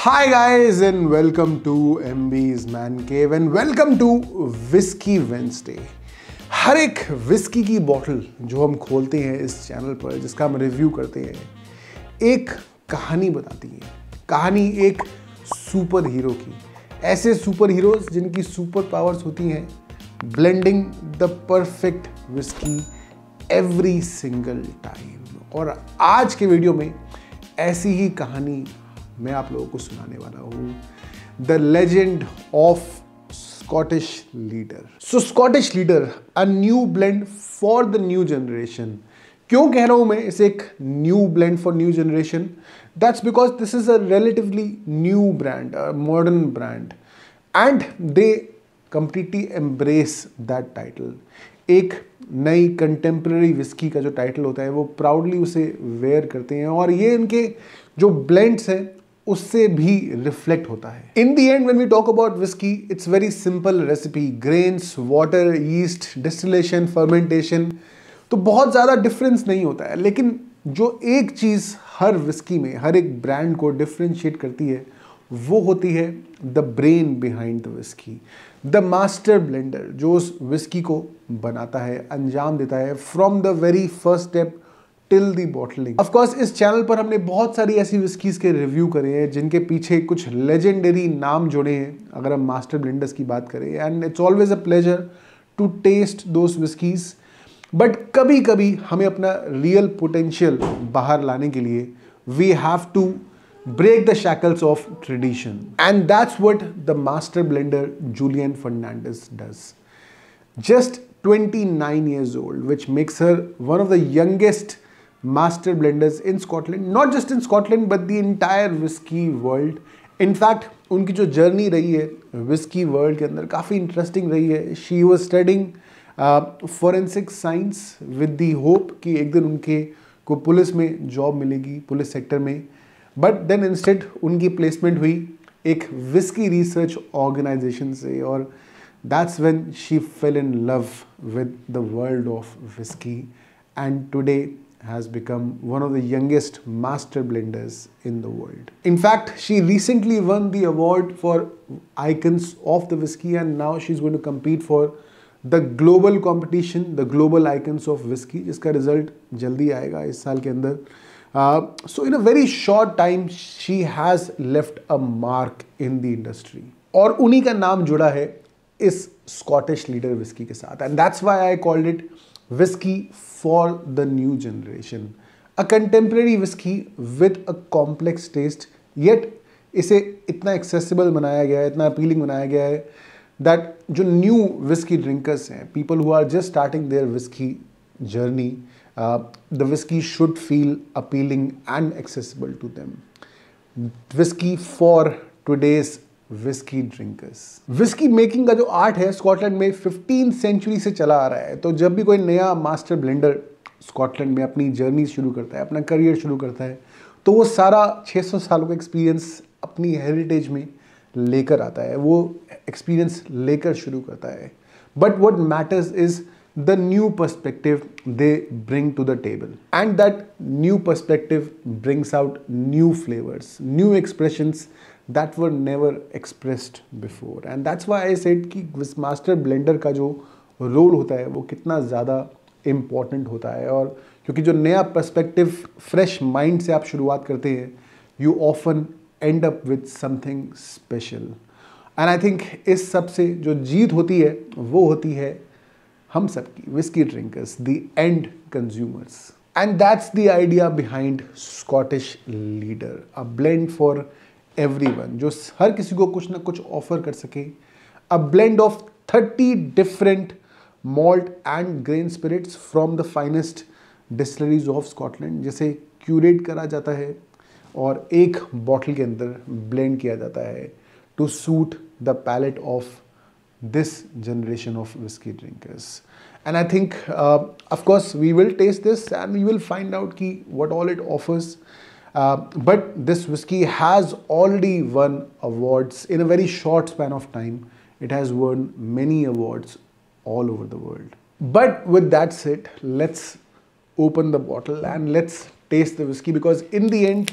Hi guys and welcome to MB's Man Cave and welcome to Whiskey Wednesday. हर एक whisky की bottle जो हम खोलते हैं इस चैनल पर जिसका हम रिव्यू करते हैं एक कहानी बताती है कहानी एक सुपर हीरो की ऐसे सुपर हीरोज जिनकी सुपर पावर्स होती हैं blending the perfect whisky every single time और आज के वीडियो में ऐसी ही कहानी मैं आप लोगों को सुनाने वाला हूँ the legend of Scottish leader so Scottish leader a new blend for the new generation क्यों कह रहा हूं मैं इसे एक new blend for new generation that's because this is a relatively new brand modern brand and they completely embrace that title एक नई contemporary whisky का जो टाइटल होता है वो प्राउडली उसे वेयर करते हैं और ये इनके जो ब्लेंड्स हैं उससे भी रिफ्लेक्ट होता है in the end when we talk about whisky it's very simple recipe grains water yeast distillation fermentation तो बहुत ज़्यादा डिफरेंस नहीं होता है लेकिन जो एक चीज़ हर विस्की में हर एक ब्रांड को डिफ्रेंशिएट करती है वो होती है the brain behind the whisky the master blender जो उस विस्की को बनाता है अंजाम देता है from the very first step till the bottling of course इस चैनल पर हमने बहुत सारी ऐसी विस्कीज़ के रिव्यू करे हैं जिनके पीछे कुछ लेजेंडरी नाम जुड़े हैं अगर हम मास्टर ब्लेंडर्स की बात करें and it's always a pleasure to taste those whiskies but कभी कभी हमें अपना रियल पोटेंशियल बाहर लाने के लिए we have to break the shackles of tradition. And that's what the master blender Julian Fernandez does. Just 29 years old, which makes her one of the youngest master blenders in Scotland not just in Scotland but the entire whiskey world. In fact उनकी जो journey रही है whisky world के अंदर काफ़ी interesting रही है she was studying forensic science with the hope कि एक दिन उनके को पुलिस में जॉब मिलेगी पुलिस सेक्टर में बट देन इंस्टेड उनकी प्लेसमेंट हुई एक विस्की रिसर्च ऑर्गेनाइजेशन से और that's when she fell in love with the world of whisky and today has become one of the youngest master blenders in the world. In fact, she recently won the award for icons of the whiskey and now she's going to compete for the global competition, the global icons of whiskey, जिसका result will come soon, so in a very short time, she has left a mark in the industry. and her name is जुड़ा है इस Scottish leader whisky And that's why I called it. whiskey for the new generation a contemporary whiskey with a complex taste yet इसे इतना accessible बनाया गया है इतना appealing बनाया गया है दैट जो न्यू विस्की ड्रिंकर्स हैं people who are just starting their whiskey journey the whiskey should feel appealing and accessible to them whiskey for today's whiskey drinkers whiskey making का जो आर्ट है स्कॉटलैंड में fifteen century से चला आ रहा है तो जब भी कोई नया मास्टर ब्लेंडर स्कॉटलैंड में अपनी जर्नी शुरू करता है अपना करियर शुरू करता है तो वो सारा 600 सालों का एक्सपीरियंस अपनी हेरिटेज में लेकर आता है वो एक्सपीरियंस लेकर शुरू करता है but what matters is the new perspective they bring to the table. And that new perspective brings out new flavors, new expressions that were never expressed before. And that's why I said ki this Master Blender ka jo role hota hai wo kitna zyada important hota hai aur kyunki jo naya perspective fresh mind se aap shuruaat karte hain you often end up with something special and i think is sabse jo jeet hoti hai wo hoti hai हम सबकी whiskey drinkers the end consumers and that's the idea behind Scottish leader a blend for everyone जो हर किसी को कुछ ना कुछ offer कर सके a blend of thirty different malt and grain spirits from the finest distilleries of Scotland जिसे क्यूरेट करा जाता है और एक बॉटल के अंदर ब्लेंड किया जाता है to suit the palate of this generation of whiskey drinkers. And I think, uh, of course, we will taste this and we will find out ki what all it offers. Uh, but this whiskey has already won awards in a very short span of time. It has won many awards all over the world. But with that said, let's open the bottle and let's taste the whiskey because in the end,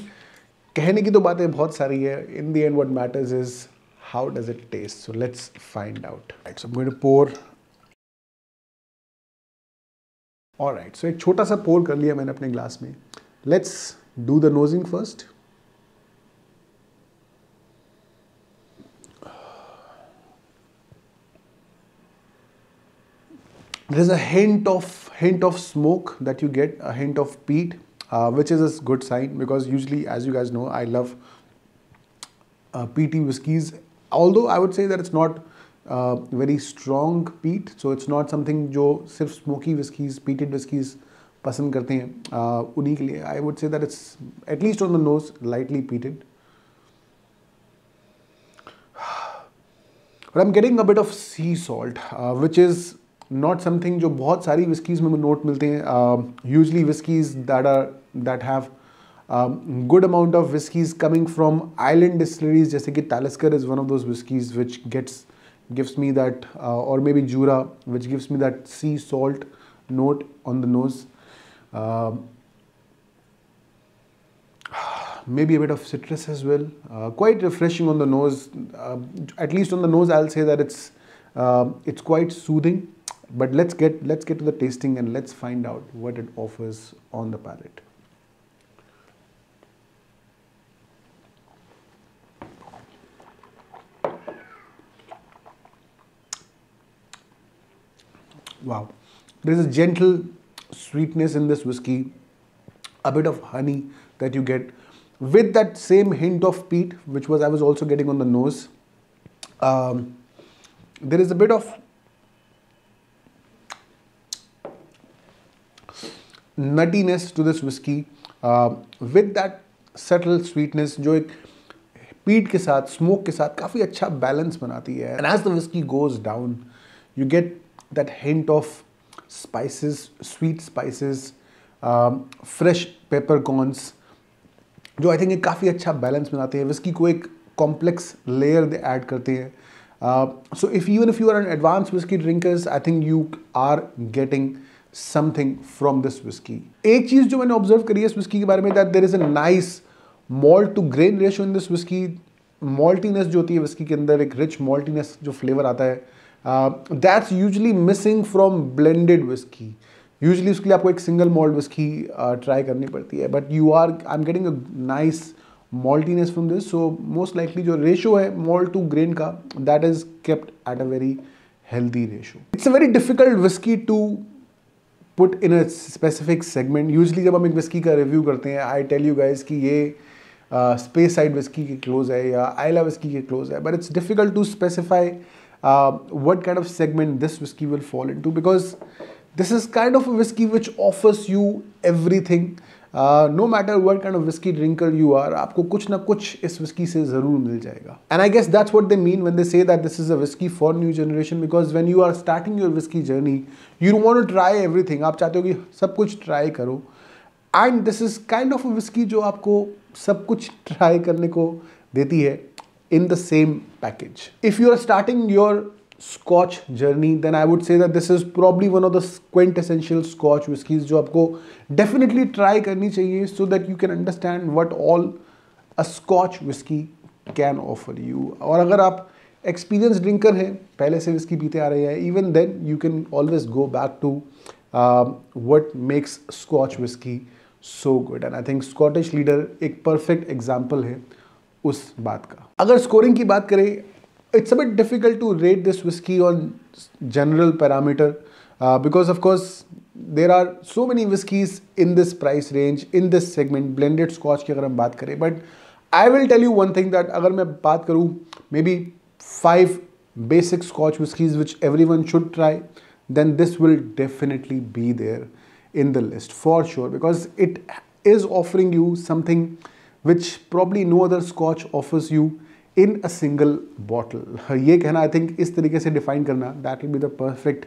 कहने की तो बातें बहुत सारी है. In the end, what matters is how does it taste? So let's find out. Right, so I'm going to pour All right. So सो एक छोटा सा पोल कर लिया मैंने अपने Let's do the nosing first. there's a hint of hint of smoke that you get a hint of peat uh, which is a good sign because usually as you guys know i love uh, peaty whiskies although I would say that it's not uh, very strong peat so it's not something जो सिर्फ smoky whiskies peated whiskies पसंद करते हैं uh, उन्हीं के लिए would say that it's at least on the nose lightly peated. But I'm getting a bit of sea salt, uh, which is not something जो बहुत सारी whiskies में नोट मिलते हैं usually whiskies that are that have Um, good amount of whiskies coming from island distilleries, जैसे कि Talisker is one of those whiskies which gives me that uh, or maybe Jura which gives me that sea salt note on the nose um, maybe a bit of citrus as well uh, quite refreshing on the nose um, at least on the nose I'll say that it's it's quite soothing but let's get let's get to the tasting and let's find out what it offers on the palate Wow. There is a gentle sweetness in this whiskey, a bit of honey that you get with that same hint of peat, which was I was also getting on the nose. Um, there is a bit of nuttiness to this whiskey uh, with that subtle sweetness which peat ke saath, smoke ke saath, kafi काफ़ी balance banati hai. And as the whiskey goes down, you get that hint of spices, sweet spices, fresh peppercorns जो I think एक काफ़ी अच्छा balance बनाते हैं whisky को एक complex layer दे add करते हैं so if even if you are an advance whiskey drinkers I think you are getting something from this whiskey एक चीज़ जो मैंने ऑब्जर्व करी है इस विस्की के बारे में that there is a nice malt to grain ratio in this whiskey maltiness जो होती है विस्की के अंदर एक रिच मॉल्टीनेस जो फ्लेवर आता है that's usually missing from blended whiskey usually उसके लिए आपको एक सिंगल मॉल्ट विस्की ट्राई करनी पड़ती है but you are I am getting a nice maltiness from this so most likely जो रेशो है मॉल्ट टू ग्रेन का that is kept at a very healthy ratio. It's a very difficult whiskey to put in a specific segment. Usually जब हम एक whiskey का review करते हैं I tell you guys कि ये uh, space side whiskey के close है या आइला whiskey के close है but it's difficult to specify uh, what kind of segment this whiskey will fall into because this is kind of a whiskey which offers you everything no matter what kind of whiskey drinker you are आपको कुछ ना कुछ इस whisky से ज़रूर मिल जाएगा and I guess that's what they mean when they say that this is a whiskey for new generation because when you are starting your whiskey journey you want to try thing आप चाहते हो कि सब कुछ try करो and this is kind of a whiskey जो आपको सब कुछ ट्राई करने को देती है in the same package. If you are starting your Scotch journey then I would say that this is probably one of the quintessential Scotch whiskies जो आपको डेफिनेटली ट्राई करनी चाहिए so that you can understand what all a Scotch whiskey can offer you और अगर आप experience drinker हैं पहले से विस्की पीते आ रहे हैं even then you can always go back to what makes Scotch whiskey so good and I think Scottish Leader एक परफेक्ट एग्जाम्पल है उस बात का अगर स्कोरिंग की बात करें it's a bit difficult to rate this whiskey on general parameter because of course there are so many whiskies in this price range in this segment blended Scotch की अगर हम बात करें but I will tell you one thing that अगर मैं बात करूँ maybe five basic Scotch whiskies which everyone should try then this will definitely be there in the list for sure because it is offering you something which probably no other scotch offers you in a single bottle ये कहना I think इस तरीके से define करना that will be the perfect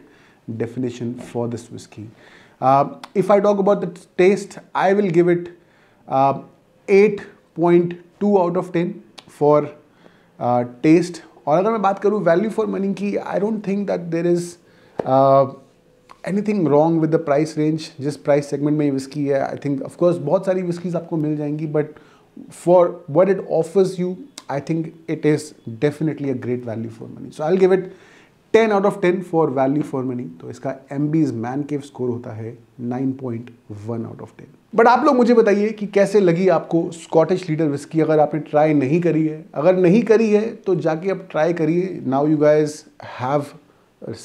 definition for this whiskey if I talk about the taste I will give it eight point two out of ten for taste और अगर मैं बात करूँ वैल्यू फॉर मनी की I don't think that there is anything wrong with the price range जिस price segment में ये whisky है आई थिंक ऑफकोर्स बहुत सारी विस्कीज़ आपको मिल जाएंगी but for what it offers you, I think it is definitely a great value for money. So I'll give it 10 out of 10 for value for money तो इसका M बीज man cave होता है 9.1 आउट ऑफ 10 बट आप लोग मुझे बताइए कि कैसे लगी आपको स्कॉटिश लीडर विस्की अगर आपने ट्राई नहीं करी है अगर नहीं करी है तो जाके आप ट्राई करिए now you guys have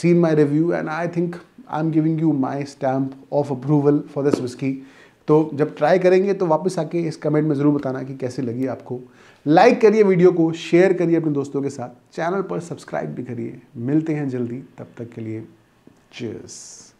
seen my review and I think I am giving you my stamp of approval for this whiskey तो जब ट्राई करेंगे तो वापस आके इस कमेंट में ज़रूर बताना कि कैसे लगी आपको लाइक करिए वीडियो को शेयर करिए अपने दोस्तों के साथ चैनल पर सब्सक्राइब भी करिए मिलते हैं जल्दी तब तक के लिए चीज़